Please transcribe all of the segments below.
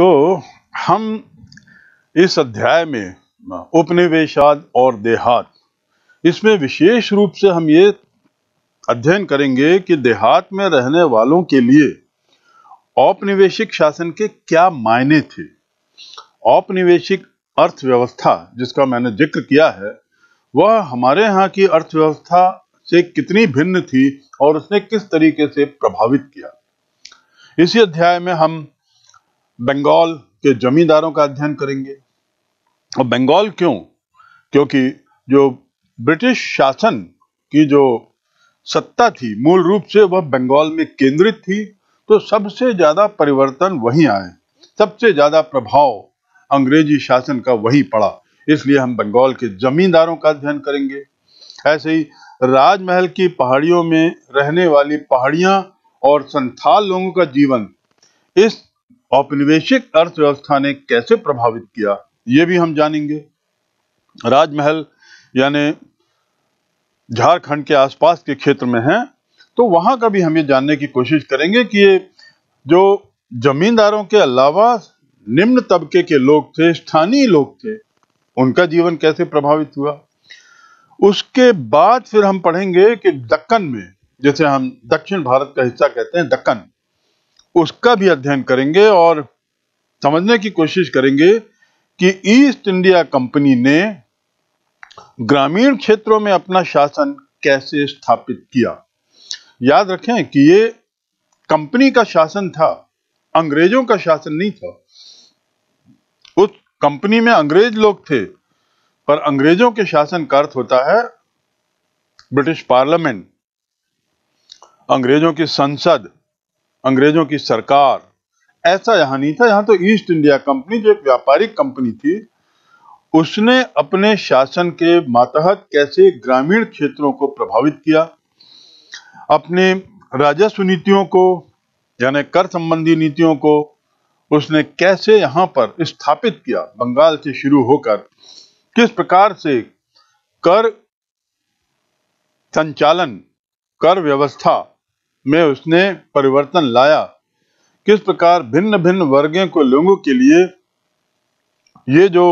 तो हम इस अध्याय में उपनिवेशाद और देहात इसमें विशेष रूप से हम ये अध्ययन करेंगे कि देहात में रहने वालों के लिए औपनिवेशिक शासन के क्या मायने थे औपनिवेशिक अर्थव्यवस्था जिसका मैंने जिक्र किया है वह हमारे यहाँ की अर्थव्यवस्था से कितनी भिन्न थी और उसने किस तरीके से प्रभावित किया इसी अध्याय में हम बंगाल के जमींदारों का अध्ययन करेंगे और बंगाल क्यों क्योंकि जो ब्रिटिश शासन की जो सत्ता थी मूल रूप से वह बंगाल में केंद्रित थी तो सबसे ज्यादा परिवर्तन वहीं आए सबसे ज्यादा प्रभाव अंग्रेजी शासन का वही पड़ा इसलिए हम बंगाल के जमींदारों का अध्ययन करेंगे ऐसे ही राजमहल की पहाड़ियों में रहने वाली पहाड़ियां और संथाल लोगों का जीवन इस औपनिवेशिक अर्थव्यवस्था ने कैसे प्रभावित किया ये भी हम जानेंगे राजमहल यानी झारखंड के आसपास के क्षेत्र में है तो वहां का भी हम ये जानने की कोशिश करेंगे कि ये जो जमींदारों के अलावा निम्न तबके के लोग थे स्थानीय लोग थे उनका जीवन कैसे प्रभावित हुआ उसके बाद फिर हम पढ़ेंगे कि दक्कन में जैसे हम दक्षिण भारत का हिस्सा कहते हैं दक्कन उसका भी अध्ययन करेंगे और समझने की कोशिश करेंगे कि ईस्ट इंडिया कंपनी ने ग्रामीण क्षेत्रों में अपना शासन कैसे स्थापित किया याद रखें कि ये कंपनी का शासन था अंग्रेजों का शासन नहीं था उस कंपनी में अंग्रेज लोग थे पर अंग्रेजों के शासन का अर्थ होता है ब्रिटिश पार्लियामेंट अंग्रेजों की संसद अंग्रेजों की सरकार ऐसा यहाँ नहीं था यहां तो ईस्ट इंडिया कंपनी जो एक व्यापारिक कंपनी थी उसने अपने शासन के मातहत कैसे ग्रामीण क्षेत्रों को प्रभावित किया अपने राजस्व नीतियों को यानी कर संबंधी नीतियों को उसने कैसे यहां पर स्थापित किया बंगाल से शुरू होकर किस प्रकार से कर संचालन कर व्यवस्था में उसने परिवर्तन लाया किस प्रकार भिन्न भिन्न वर्गों को लोगों के लिए ये जो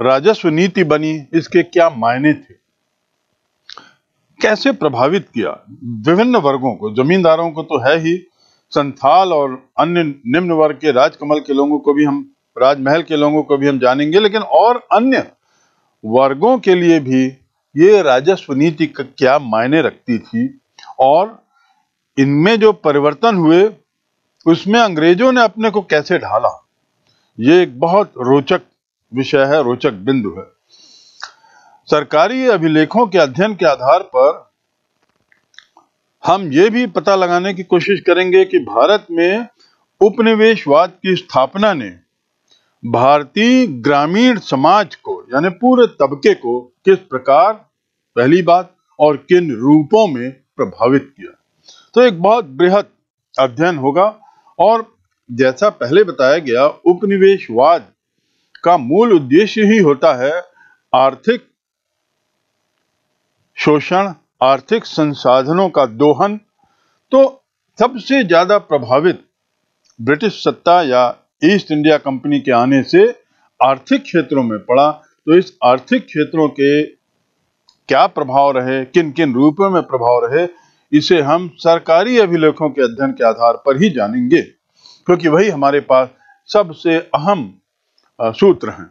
राजस्व नीति बनी इसके क्या मायने थे कैसे प्रभावित किया विभिन्न वर्गों को जमींदारों को तो है ही संथाल और अन्य निम्न वर्ग के राजकमल के लोगों को भी हम राजमहल के लोगों को भी हम जानेंगे लेकिन और अन्य वर्गों के लिए भी ये राजस्व नीति क्या मायने रखती थी और इनमें जो परिवर्तन हुए उसमें अंग्रेजों ने अपने को कैसे ढाला ये एक बहुत रोचक विषय है रोचक बिंदु है सरकारी अभिलेखों के अध्ययन के आधार पर हम ये भी पता लगाने की कोशिश करेंगे कि भारत में उपनिवेशवाद की स्थापना ने भारतीय ग्रामीण समाज को यानी पूरे तबके को किस प्रकार पहली बात और किन रूपों में प्रभावित किया तो एक बहुत बृहद अध्ययन होगा और जैसा पहले बताया गया उपनिवेशवाद का मूल उद्देश्य ही होता है आर्थिक शोषण आर्थिक संसाधनों का दोहन तो सबसे ज्यादा प्रभावित ब्रिटिश सत्ता या ईस्ट इंडिया कंपनी के आने से आर्थिक क्षेत्रों में पड़ा तो इस आर्थिक क्षेत्रों के क्या प्रभाव रहे किन किन रूपों में प्रभाव रहे इसे हम सरकारी अभिलेखों के अध्ययन के आधार पर ही जानेंगे क्योंकि वही हमारे पास सबसे अहम सूत्र हैं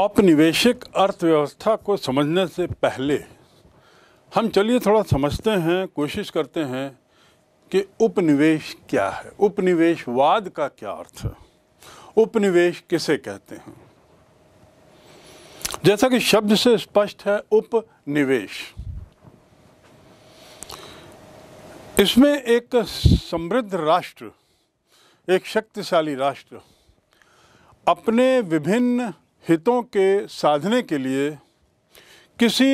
औपनिवेशिक अर्थव्यवस्था को समझने से पहले हम चलिए थोड़ा समझते हैं कोशिश करते हैं कि उपनिवेश क्या है उपनिवेशवाद का क्या अर्थ है उपनिवेश किसे कहते हैं जैसा कि शब्द से स्पष्ट है उपनिवेश इसमें एक समृद्ध राष्ट्र एक शक्तिशाली राष्ट्र अपने विभिन्न हितों के साधने के लिए किसी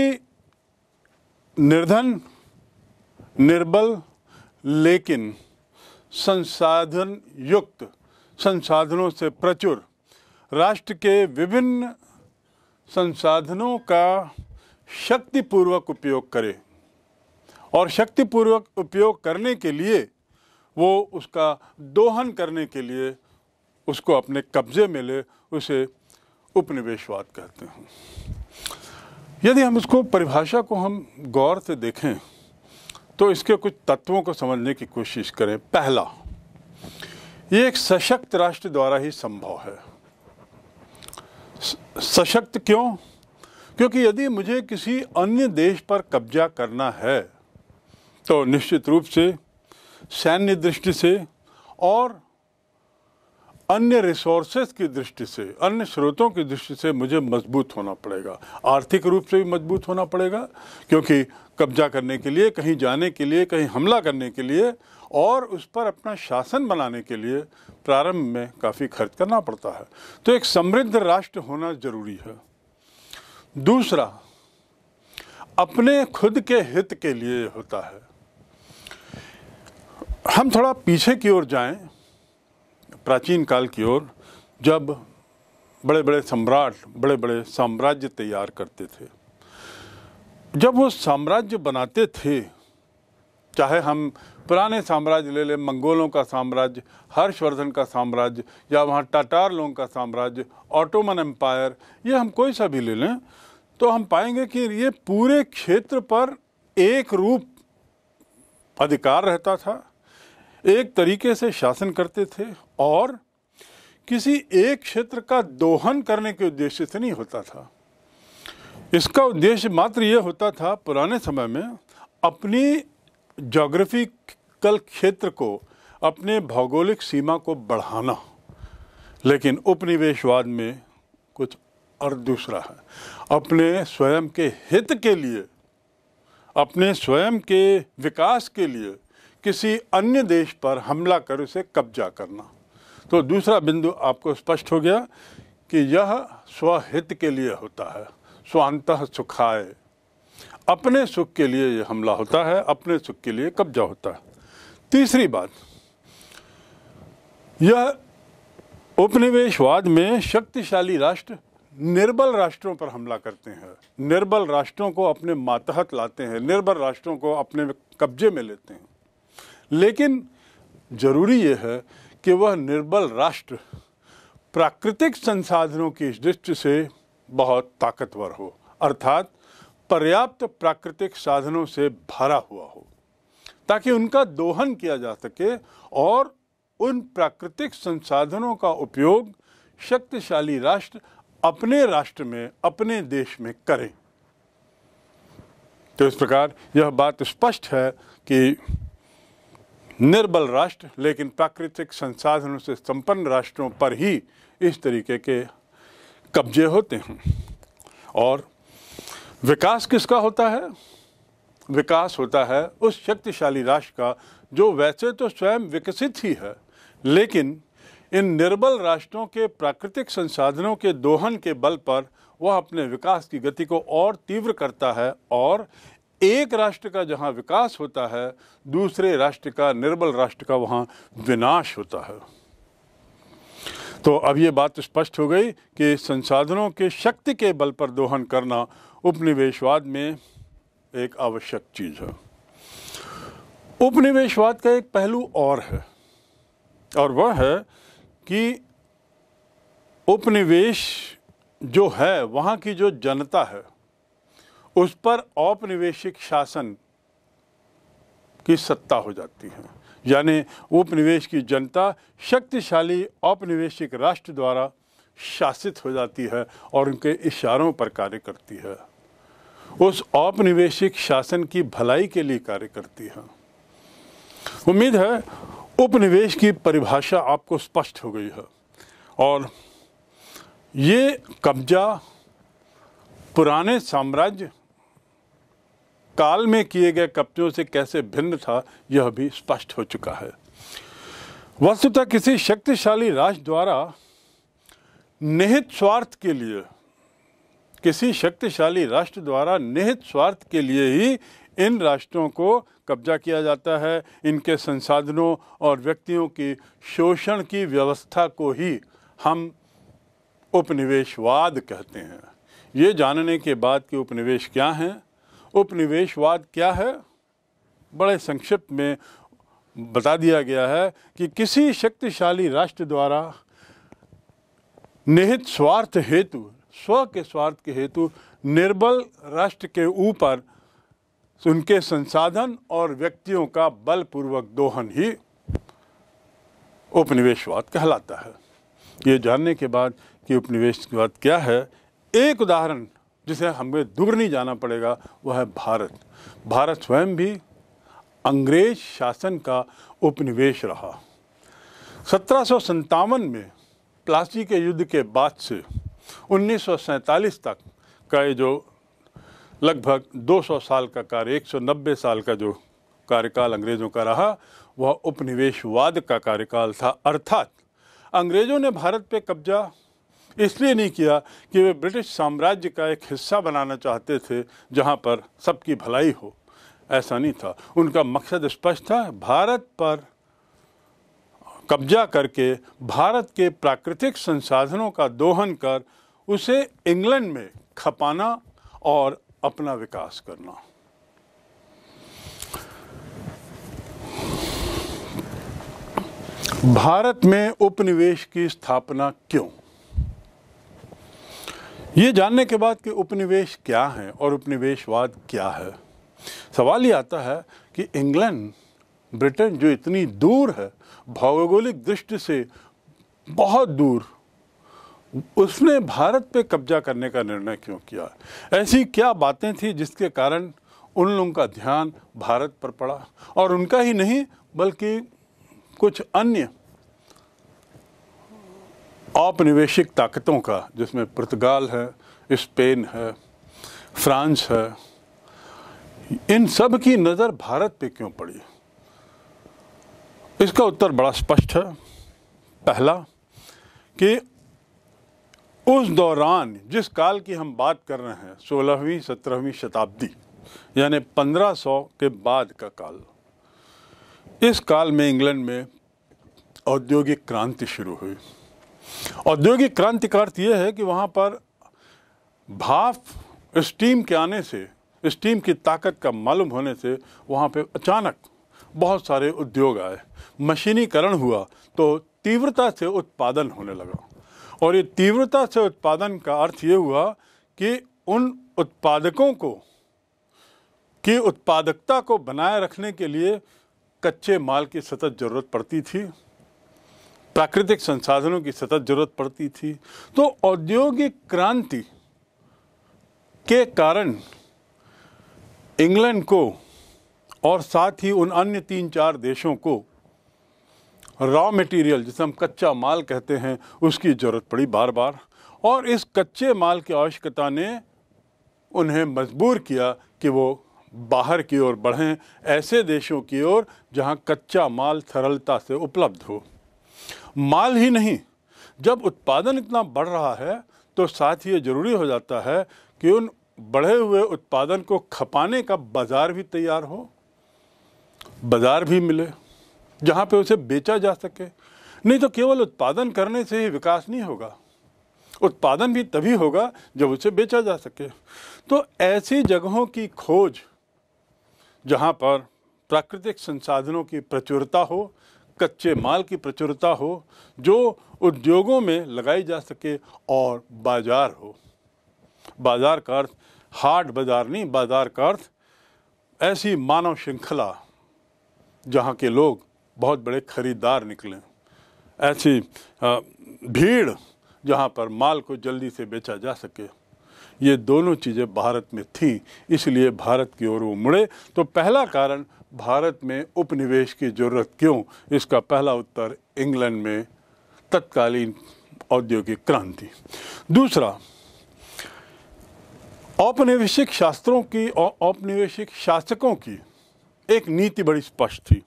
निर्धन निर्बल लेकिन संसाधन युक्त संसाधनों से प्रचुर राष्ट्र के विभिन्न संसाधनों का शक्तिपूर्वक उपयोग करे और शक्तिपूर्वक उपयोग करने के लिए वो उसका दोहन करने के लिए उसको अपने कब्जे में ले उसे उपनिवेशवाद कहते हैं यदि हम इसको परिभाषा को हम गौर से देखें तो इसके कुछ तत्वों को समझने की कोशिश करें पहला ये एक सशक्त राष्ट्र द्वारा ही संभव है सशक्त क्यों क्योंकि यदि मुझे किसी अन्य देश पर कब्जा करना है तो निश्चित रूप से सैन्य दृष्टि से और अन्य रिसोर्सेज की दृष्टि से अन्य स्रोतों की दृष्टि से मुझे मजबूत होना पड़ेगा आर्थिक रूप से भी मजबूत होना पड़ेगा क्योंकि कब्जा करने के लिए कहीं जाने के लिए कहीं हमला करने के लिए और उस पर अपना शासन बनाने के लिए प्रारंभ में काफ़ी खर्च करना पड़ता है तो एक समृद्ध राष्ट्र होना जरूरी है दूसरा अपने खुद के हित के लिए होता है हम थोड़ा पीछे की ओर जाएं प्राचीन काल की ओर जब बड़े बड़े सम्राट बड़े बड़े साम्राज्य तैयार करते थे जब वो साम्राज्य बनाते थे चाहे हम पुराने साम्राज्य ले लें मंगोलों का साम्राज्य हर्षवर्धन का साम्राज्य या वहाँ टाटार लोगों का साम्राज्य ऑटोमन एम्पायर ये हम कोई सा भी ले लें तो हम पाएंगे कि ये पूरे क्षेत्र पर एक रूप अधिकार रहता था एक तरीके से शासन करते थे और किसी एक क्षेत्र का दोहन करने के उद्देश्य से नहीं होता था इसका उद्देश्य मात्र ये होता था पुराने समय में अपनी जोग्राफिकल क्षेत्र को अपने भौगोलिक सीमा को बढ़ाना लेकिन उपनिवेशवाद में कुछ और दूसरा है अपने स्वयं के हित के लिए अपने स्वयं के विकास के लिए किसी अन्य देश पर हमला कर उसे कब्जा करना तो दूसरा बिंदु आपको स्पष्ट हो गया कि यह स्वहित के लिए होता है स्वांत सुखाय अपने सुख के लिए यह हमला होता है अपने सुख के लिए कब्जा होता है तीसरी बात यह उपनिवेशवाद में शक्तिशाली राष्ट्र निर्बल राष्ट्रों पर हमला करते हैं निर्बल राष्ट्रों को अपने मातहत लाते हैं निर्बल राष्ट्रों को अपने कब्जे में लेते हैं लेकिन जरूरी यह है कि वह निर्बल राष्ट्र प्राकृतिक संसाधनों की दृष्टि से बहुत ताकतवर हो अर्थात पर्याप्त प्राकृतिक साधनों से भरा हुआ हो ताकि उनका दोहन किया जा सके और उन प्राकृतिक संसाधनों का उपयोग शक्तिशाली राष्ट्र अपने राष्ट्र में अपने देश में करें तो इस प्रकार यह बात स्पष्ट है कि निर्बल राष्ट्र लेकिन प्राकृतिक संसाधनों से संपन्न राष्ट्रों पर ही इस तरीके के कब्जे होते हैं और विकास किसका होता है विकास होता है उस शक्तिशाली राष्ट्र का जो वैसे तो स्वयं विकसित ही है लेकिन इन निर्बल राष्ट्रों के प्राकृतिक संसाधनों के दोहन के बल पर वह अपने विकास की गति को और तीव्र करता है और एक राष्ट्र का जहाँ विकास होता है दूसरे राष्ट्र का निर्बल राष्ट्र का वहाँ विनाश होता है तो अब ये बात स्पष्ट हो गई कि संसाधनों के शक्ति के बल पर दोहन करना उपनिवेशवाद में एक आवश्यक चीज़ है उपनिवेशवाद का एक पहलू और है और वह है कि उपनिवेश जो है वहाँ की जो जनता है उस पर औपनिवेशिक शासन की सत्ता हो जाती है यानी उपनिवेश की जनता शक्तिशाली औपनिवेशिक राष्ट्र द्वारा शासित हो जाती है और उनके इशारों पर कार्य करती है उस औपनिवेशिक शासन की भलाई के लिए कार्य करती है उम्मीद है उपनिवेश की परिभाषा आपको स्पष्ट हो गई है और ये कब्जा पुराने साम्राज्य काल में किए गए कब्जों से कैसे भिन्न था यह भी स्पष्ट हो चुका है वस्तुतः किसी शक्तिशाली राष्ट्र द्वारा निहित स्वार्थ के लिए किसी शक्तिशाली राष्ट्र द्वारा निहित स्वार्थ के लिए ही इन राष्ट्रों को कब्जा किया जाता है इनके संसाधनों और व्यक्तियों की शोषण की व्यवस्था को ही हम उपनिवेशवाद कहते हैं ये जानने के बाद कि उपनिवेश क्या हैं उपनिवेशवाद क्या है बड़े संक्षिप्त में बता दिया गया है कि किसी शक्तिशाली राष्ट्र द्वारा निहित स्वार्थ हेतु स्व के स्वार्थ के हेतु निर्बल राष्ट्र के ऊपर उनके संसाधन और व्यक्तियों का बलपूर्वक दोहन ही उपनिवेशवाद कहलाता है ये जानने के बाद कि उपनिवेशवाद क्या है एक उदाहरण जिसे हमें दूर नहीं जाना पड़ेगा वह है भारत भारत स्वयं भी अंग्रेज शासन का उपनिवेश रहा सत्रह में प्लासी के युद्ध के बाद से उन्नीस तक का ये जो लगभग 200 साल का कार्य 190 साल का जो कार्यकाल अंग्रेज़ों का रहा वह उपनिवेशवाद का कार्यकाल था अर्थात अंग्रेज़ों ने भारत पे कब्जा इसलिए नहीं किया कि वे ब्रिटिश साम्राज्य का एक हिस्सा बनाना चाहते थे जहाँ पर सबकी भलाई हो ऐसा नहीं था उनका मकसद स्पष्ट था भारत पर कब्जा करके भारत के प्राकृतिक संसाधनों का दोहन कर उसे इंग्लैंड में खपाना और अपना विकास करना भारत में उपनिवेश की स्थापना क्यों ये जानने के बाद कि उपनिवेश क्या है और उपनिवेशवाद क्या है सवाल ये आता है कि इंग्लैंड ब्रिटेन जो इतनी दूर है भौगोलिक दृष्टि से बहुत दूर उसने भारत पे कब्जा करने का निर्णय क्यों किया ऐसी क्या बातें थी जिसके कारण उन लोगों का ध्यान भारत पर पड़ा और उनका ही नहीं बल्कि कुछ अन्य औपनिवेशिक ताकतों का जिसमें पुर्तगाल है स्पेन है फ्रांस है इन सब की नज़र भारत पे क्यों पड़ी इसका उत्तर बड़ा स्पष्ट है पहला कि उस दौरान जिस काल की हम बात कर रहे हैं सोलहवीं सत्रहवीं शताब्दी यानी 1500 के बाद का काल इस काल में इंग्लैंड में औद्योगिक क्रांति शुरू हुई औद्योगिक क्रांति का अर्थ ये है कि वहाँ पर भाप स्टीम के आने से स्टीम की ताकत का मालूम होने से वहाँ पे अचानक बहुत सारे उद्योग आए मशीनीकरण हुआ तो तीव्रता से उत्पादन होने लगा और ये तीव्रता से उत्पादन का अर्थ ये हुआ कि उन उत्पादकों को की उत्पादकता को बनाए रखने के लिए कच्चे माल की सतत ज़रूरत पड़ती थी प्राकृतिक संसाधनों की सतत जरूरत पड़ती थी तो औद्योगिक क्रांति के कारण इंग्लैंड को और साथ ही उन अन्य तीन चार देशों को रॉ मटेरियल जिसे हम कच्चा माल कहते हैं उसकी ज़रूरत पड़ी बार बार और इस कच्चे माल की आवश्यकता ने उन्हें मजबूर किया कि वो बाहर की ओर बढ़ें ऐसे देशों की ओर जहां कच्चा माल सरलता से उपलब्ध हो माल ही नहीं जब उत्पादन इतना बढ़ रहा है तो साथ ही ये ज़रूरी हो जाता है कि उन बढ़े हुए उत्पादन को खपाने का बाज़ार भी तैयार हो बाज़ार भी मिले जहाँ पे उसे बेचा जा सके नहीं तो केवल उत्पादन करने से ही विकास नहीं होगा उत्पादन भी तभी होगा जब उसे बेचा जा सके तो ऐसी जगहों की खोज जहाँ पर प्राकृतिक संसाधनों की प्रचुरता हो कच्चे माल की प्रचुरता हो जो उद्योगों में लगाई जा सके और बाजार हो बाजार का अर्थ हार्ड बाजार नहीं बाजार का अर्थ ऐसी मानव श्रृंखला जहाँ के लोग बहुत बड़े खरीदार निकलें ऐसी भीड़ जहाँ पर माल को जल्दी से बेचा जा सके ये दोनों चीज़ें भारत में थीं इसलिए भारत की ओर वो मुड़े तो पहला कारण भारत में उपनिवेश की जरूरत क्यों इसका पहला उत्तर इंग्लैंड में तत्कालीन औद्योगिक क्रांति दूसरा औपनिवेशिक शास्त्रों की और औपनिवेशिक शासकों की एक नीति बड़ी स्पष्ट थी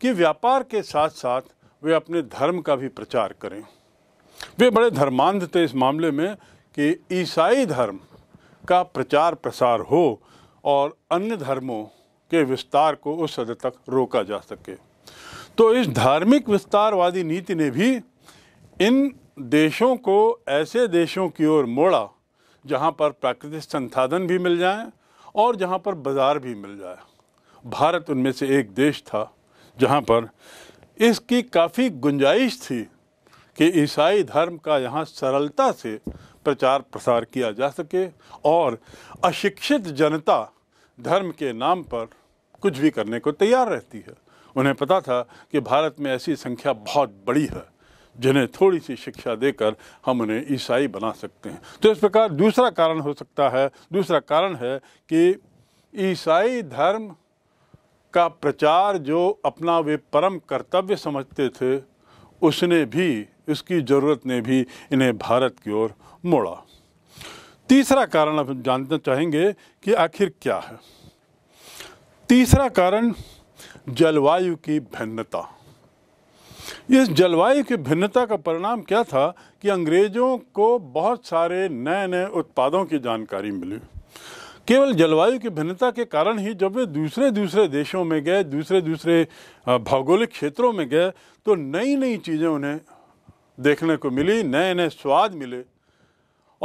कि व्यापार के साथ साथ वे अपने धर्म का भी प्रचार करें वे बड़े धर्मांध थे इस मामले में कि ईसाई धर्म का प्रचार प्रसार हो और अन्य धर्मों के विस्तार को उस हद तक रोका जा सके तो इस धार्मिक विस्तारवादी नीति ने भी इन देशों को ऐसे देशों की ओर मोड़ा जहाँ पर प्राकृतिक संसाधन भी मिल जाएं और जहाँ पर बाज़ार भी मिल जाए भारत उनमें से एक देश था जहाँ पर इसकी काफ़ी गुंजाइश थी कि ईसाई धर्म का यहाँ सरलता से प्रचार प्रसार किया जा सके और अशिक्षित जनता धर्म के नाम पर कुछ भी करने को तैयार रहती है उन्हें पता था कि भारत में ऐसी संख्या बहुत बड़ी है जिन्हें थोड़ी सी शिक्षा देकर हम उन्हें ईसाई बना सकते हैं तो इस प्रकार दूसरा कारण हो सकता है दूसरा कारण है कि ईसाई धर्म का प्रचार जो अपना वे परम कर्तव्य समझते थे उसने भी उसकी ज़रूरत ने भी इन्हें भारत की ओर मोड़ा तीसरा कारण अब हम जानना चाहेंगे कि आखिर क्या है तीसरा कारण जलवायु की भिन्नता इस जलवायु की भिन्नता का परिणाम क्या था कि अंग्रेज़ों को बहुत सारे नए नए उत्पादों की जानकारी मिली केवल जलवायु की भिन्नता के कारण ही जब वे दूसरे दूसरे देशों में गए दूसरे दूसरे भौगोलिक क्षेत्रों में गए तो नई नई चीज़ें उन्हें देखने को मिली नए नए स्वाद मिले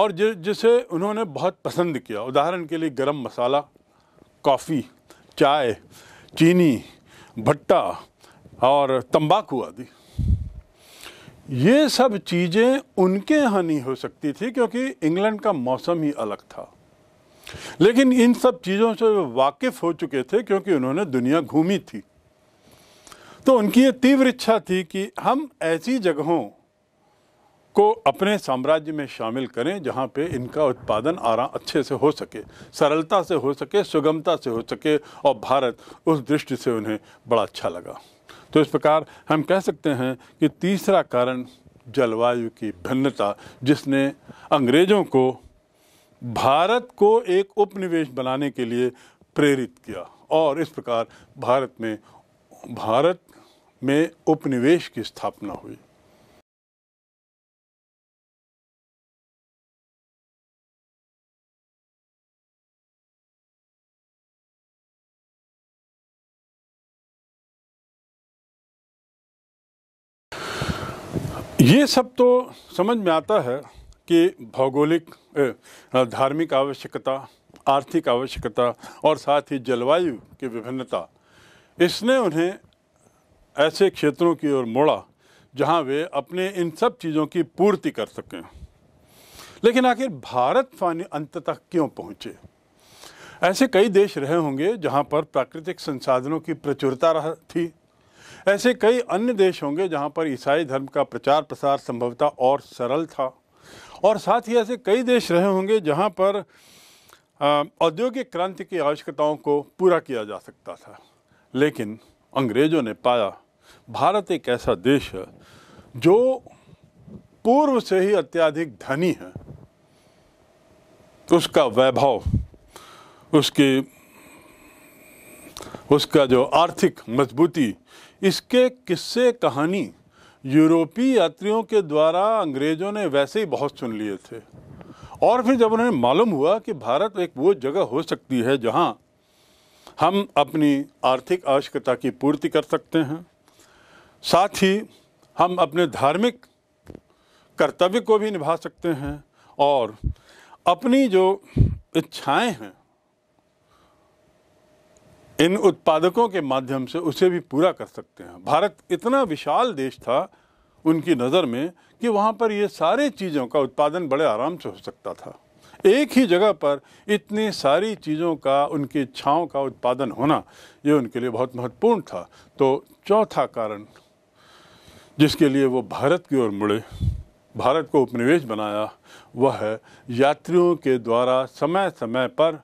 और जिसे उन्होंने बहुत पसंद किया उदाहरण के लिए गरम मसाला कॉफ़ी चाय चीनी भट्टा और तंबाकू आदि ये सब चीज़ें उनके यहाँ नहीं हो सकती थी क्योंकि इंग्लैंड का मौसम ही अलग था लेकिन इन सब चीज़ों से वाकिफ़ हो चुके थे क्योंकि उन्होंने दुनिया घूमी थी तो उनकी ये तीव्र इच्छा थी कि हम ऐसी जगहों को अपने साम्राज्य में शामिल करें जहाँ पे इनका उत्पादन आराम अच्छे से हो सके सरलता से हो सके सुगमता से हो सके और भारत उस दृष्टि से उन्हें बड़ा अच्छा लगा तो इस प्रकार हम कह सकते हैं कि तीसरा कारण जलवायु की भिन्नता जिसने अंग्रेज़ों को भारत को एक उपनिवेश बनाने के लिए प्रेरित किया और इस प्रकार भारत में भारत में उपनिवेश की स्थापना हुई ये सब तो समझ में आता है कि भौगोलिक धार्मिक आवश्यकता आर्थिक आवश्यकता और साथ ही जलवायु की विभिन्नता इसने उन्हें ऐसे क्षेत्रों की ओर मोड़ा जहां वे अपने इन सब चीज़ों की पूर्ति कर सकें लेकिन आखिर भारत फानी अंत तक क्यों पहुंचे ऐसे कई देश रहे होंगे जहां पर प्राकृतिक संसाधनों की प्रचुरता रहा थी ऐसे कई अन्य देश होंगे जहाँ पर ईसाई धर्म का प्रचार प्रसार संभवतः और सरल था और साथ ही ऐसे कई देश रहे होंगे जहाँ पर औद्योगिक क्रांति की आवश्यकताओं को पूरा किया जा सकता था लेकिन अंग्रेज़ों ने पाया भारत एक ऐसा देश है जो पूर्व से ही अत्याधिक धनी है उसका वैभव उसकी उसका जो आर्थिक मजबूती इसके किस्से कहानी यूरोपीय यात्रियों के द्वारा अंग्रेज़ों ने वैसे ही बहुत सुन लिए थे और फिर जब उन्हें मालूम हुआ कि भारत एक वो जगह हो सकती है जहाँ हम अपनी आर्थिक आवश्यकता की पूर्ति कर सकते हैं साथ ही हम अपने धार्मिक कर्तव्य को भी निभा सकते हैं और अपनी जो इच्छाएं हैं इन उत्पादकों के माध्यम से उसे भी पूरा कर सकते हैं भारत इतना विशाल देश था उनकी नज़र में कि वहाँ पर ये सारे चीज़ों का उत्पादन बड़े आराम से हो सकता था एक ही जगह पर इतनी सारी चीज़ों का उनकी इच्छाओं का उत्पादन होना ये उनके लिए बहुत महत्वपूर्ण था तो चौथा कारण जिसके लिए वो भारत की ओर मुड़े भारत को उपनिवेश बनाया वह है यात्रियों के द्वारा समय समय पर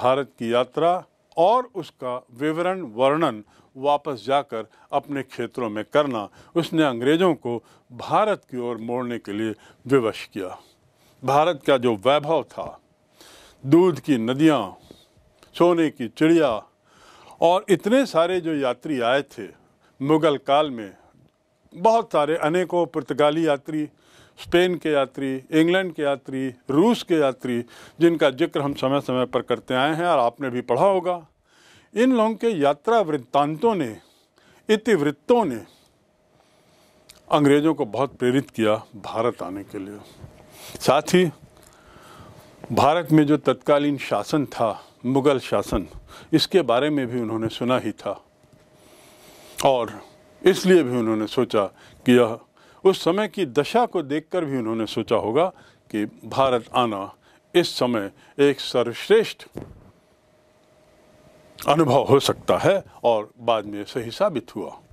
भारत की यात्रा और उसका विवरण वर्णन वापस जाकर अपने क्षेत्रों में करना उसने अंग्रेज़ों को भारत की ओर मोड़ने के लिए विवश किया भारत का जो वैभव था दूध की नदियाँ सोने की चिड़िया और इतने सारे जो यात्री आए थे मुग़ल काल में बहुत सारे अनेकों पुर्तगाली यात्री स्पेन के यात्री इंग्लैंड के यात्री रूस के यात्री जिनका जिक्र हम समय समय पर करते आए हैं और आपने भी पढ़ा होगा इन लोगों के यात्रा वृत्तांतों ने इतिवृत्तों ने अंग्रेज़ों को बहुत प्रेरित किया भारत आने के लिए साथ ही भारत में जो तत्कालीन शासन था मुग़ल शासन इसके बारे में भी उन्होंने सुना ही था और इसलिए भी उन्होंने सोचा कि यह उस समय की दशा को देखकर भी उन्होंने सोचा होगा कि भारत आना इस समय एक सर्वश्रेष्ठ अनुभव हो सकता है और बाद में सही साबित हुआ